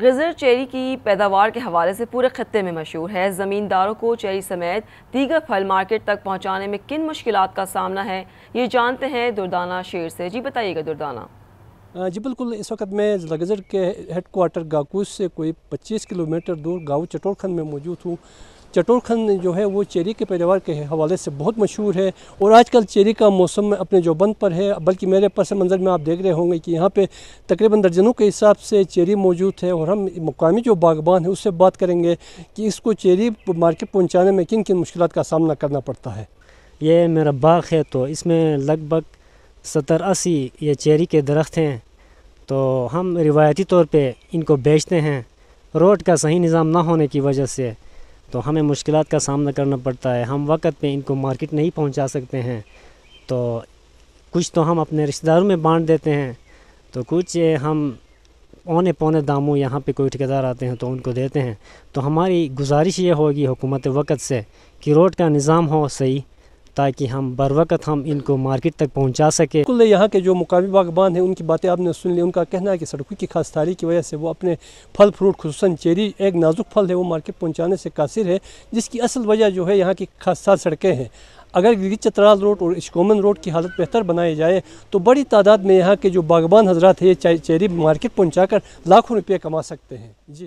गजर चेरी की पैदावार के हवाले से पूरे खत्े में मशहूर है ज़मींदारों को चेरी समेत दीगर फल मार्केट तक पहुँचाने में किन मुश्किल का सामना है ये जानते हैं दुर्दाना शेर से जी बताइएगा दुर्दाना जी बिल्कुल इस वक्त मैं ज़िला गज़ट के हेड कोार्टर गाकूस से कोई 25 किलोमीटर दूर गाँव चटोरखंड में मौजूद हूँ चटोरखंड जो है वो चेरी के पैदावार के हवाले से बहुत मशहूर है और आजकल चेरी का मौसम अपने जो बंद पर है बल्कि मेरे पस मंज़र में आप देख रहे होंगे कि यहाँ पे तकरीबन दर्जनों के हिसाब से चेरी मौजूद है और हम मुकामी जो बागबान है उससे बात करेंगे कि इसको चेरी मार्केट पहुँचाने में किन किन मुश्किल का सामना करना पड़ता है ये मेरा बाग है तो इसमें लगभग सत्तर अस्सी ये चेरी के दरख्त हैं तो हम रिवायती तौर पे इनको बेचते हैं रोड का सही निज़ाम ना होने की वजह से तो हमें मुश्किल का सामना करना पड़ता है हम वक्त पे इनको मार्केट नहीं पहुंचा सकते हैं तो कुछ तो हम अपने रिश्तेदारों में बांट देते हैं तो कुछ हम औने पौने दामों यहाँ पे कोई ठेकेदार आते हैं तो उनको देते हैं तो हमारी गुजारिश ये होगी हुकूमत वक़्त से कि रोड का निज़ाम हो सही ताकि हम बर वक्त हम इनको मार्केट तक पहुँचा सके कुल यहाँ के जो मुकामी बागबान हैं उनकी बातें आपने सुन ली उनका कहना है कि सड़कों की खास तारी की वजह से वो अपने फल फ्रूट खूस चेरी एक नाजुक फल है वो मार्केट पहुँचाने से कासिर है जिसकी असल वजह जो है यहाँ की खास सड़कें हैं अगर गिरी चतराल रोड और इशकोमन रोड की हालत बेहतर बनाई जाए तो बड़ी तादाद में यहाँ के जो बागबान हजरात है ये चेरी मार्केट पहुँचा लाखों रुपये कमा सकते हैं जी